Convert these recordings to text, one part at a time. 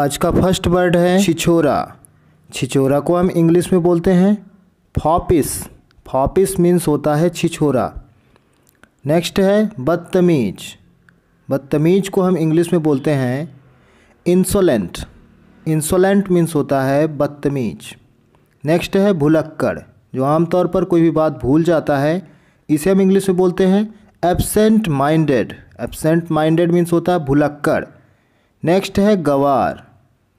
आज का first word है छिछोरा छिछोरा को हम इंग्लिश में बोलते हैं फॉपिस फॉपिस मीन्स होता है छिछोरा नेक्स्ट है बदतमीज बदतमीज को हम इंग्लिश में बोलते हैं इंसोलेंट इंसोलेंट मीन्स होता है बदतमीज नेक्स्ट है भुलक्कड़ जो आमतौर पर कोई भी बात भूल जाता है इसे हम इंग्लिश में बोलते हैं absent minded absent minded means होता है भुलक्कड़ नेक्स्ट है गवार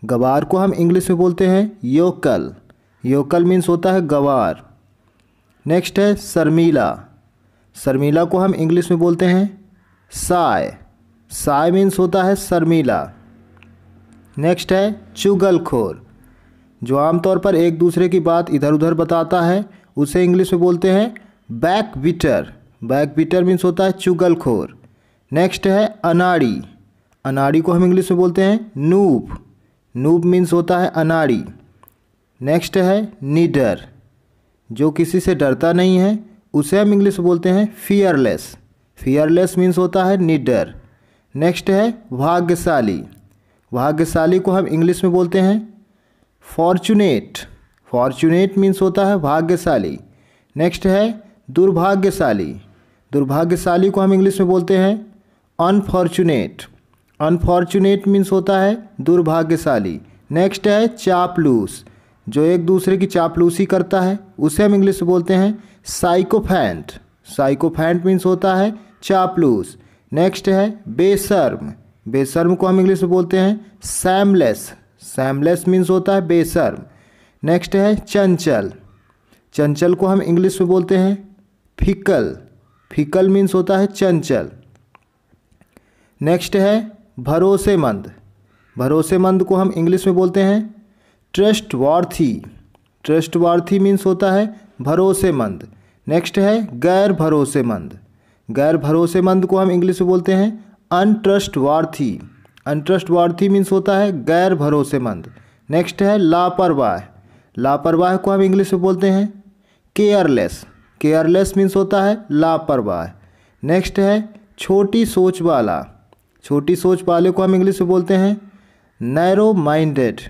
गवार को हम इंग्लिश में बोलते हैं योकल योकल मीन्स होता है गवार नेक्स्ट है शर्मीला शर्मीला को हम इंग्लिश में बोलते हैं साय साय मीन्स होता है शर्मीला नेक्स्ट है चुगलखोर जो आमतौर पर एक दूसरे की बात इधर उधर बताता है उसे इंग्लिश में बोलते हैं backbiter backbiter means होता है चुगलखोर नेक्स्ट है अनाड़ी अनाड़ी को हम इंग्लिश में बोलते हैं नूप नूब मीन्स होता है अनाड़ी नेक्स्ट है नीडर जो किसी से डरता नहीं है उसे हम इंग्लिश बोलते हैं फियरलेस फियरलेस मीन्स होता है निडर नेक्स्ट है भाग्यशाली भाग्यशाली को हम इंग्लिश में बोलते हैं फॉर्चुनेट फॉर्चुनेट मीन्स होता है भाग्यशाली नेक्स्ट है दुर्भाग्यशाली दुर्भाग्यशाली को हम इंग्लिश में बोलते हैं अनफॉर्चुनेट अनफॉर्चुनेट मीन्स होता है दुर्भाग्यशाली नेक्स्ट है चापलूस जो एक दूसरे की चापलूसी करता है उसे हम इंग्लिश बोलते हैं साइकोफैंट साइकोफैंट मीन्स होता है चापलूस नेक्स्ट है बेसर्म बेसर्म को हम इंग्लिश में बोलते हैं सैमलेस सैमलेस मीन्स होता है बेसर्म नेक्स्ट है चंचल चंचल को हम इंग्लिश में बोलते हैं फिकल फिकल मीन्स होता है चंचल नेक्स्ट है भरोसेमंद भरोसेमंद को हम इंग्लिश में बोलते हैं trustworthy trustworthy means होता है भरोसेमंद नेक्स्ट है गैर भरोसेमंद गैर भरोसेमंद को हम इंग्लिश में बोलते हैं अनट्रस्ट वार्थी अनट्रस्ट वार्थी मीन्स होता है गैर भरोसेमंद नेक्स्ट है लापरवाह लापरवाह को हम इंग्लिश में बोलते हैं केयरलेस केयरलेस मीन्स होता है लापरवाह नेक्स्ट है छोटी सोच वाला छोटी सोच वाले को हम इंग्लिश में बोलते हैं narrow minded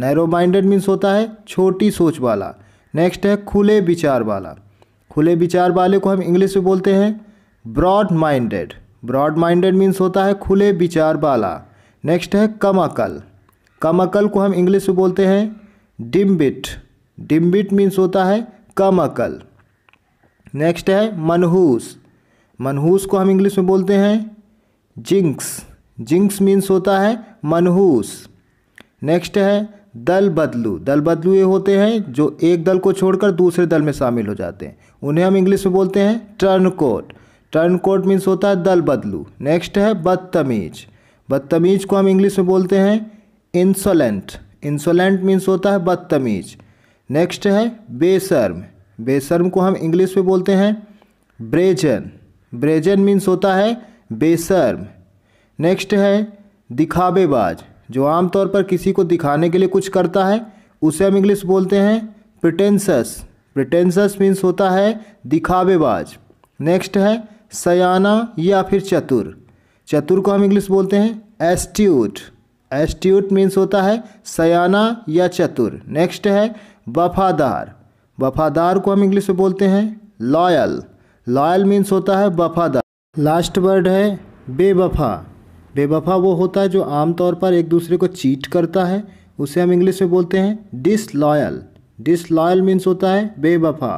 narrow minded means होता है छोटी सोच वाला नेक्स्ट है खुले विचार वाला खुले विचार वाले को हम इंग्लिश में बोलते हैं broad minded broad minded means होता है खुले विचार वाला नेक्स्ट है कम अकल कम अकल को हम इंग्लिश में बोलते हैं डिम्बिट डिम्बिट मीन्स होता है कम अकल नेक्स्ट है मनहूस मनहूस को हम इंग्लिश में बोलते हैं जिंक्स जिंक्स मीन्स होता है मनहूस नेक्स्ट है दल बदलू दल बदलू ये होते हैं जो एक दल को छोड़कर दूसरे दल में शामिल हो जाते हैं उन्हें हम इंग्लिश में बोलते हैं turncoat turncoat means होता है दल बदलू नेक्स्ट है बदतमीज बदतमीज को हम इंग्लिश में बोलते हैं इंसोलेंट इंसोलेंट मीन्स होता है बदतमीज नेक्स्ट है बेसर्म बेसर्म को हम इंग्लिश में बोलते हैं ब्रेजन ब्रेजन मीन्स होता है बेसर्म नेक्स्ट है दिखावेबाज जो आमतौर पर किसी को दिखाने के लिए कुछ करता है उसे हम इंग्लिश बोलते हैं प्रिटेंसस प्रिटेंसस मीन्स होता है दिखावेबाज नेक्स्ट है सयाना या फिर चतुर चतुर को हम इंग्लिश बोलते हैं एस्ट्यूट एस्ट्यूट मीन्स होता है सयाना या चतुर नेक्स्ट है वफादार वफादार को हम इंग्लिश में बोलते हैं लॉयल लॉयल मीन्स होता है वफादार लास्ट वर्ड है बेवफा बेवफा वो होता है जो आमतौर पर एक दूसरे को चीट करता है उसे हम इंग्लिश में बोलते हैं डिसलॉयल डिसलॉयल मीन्स होता है बेवफा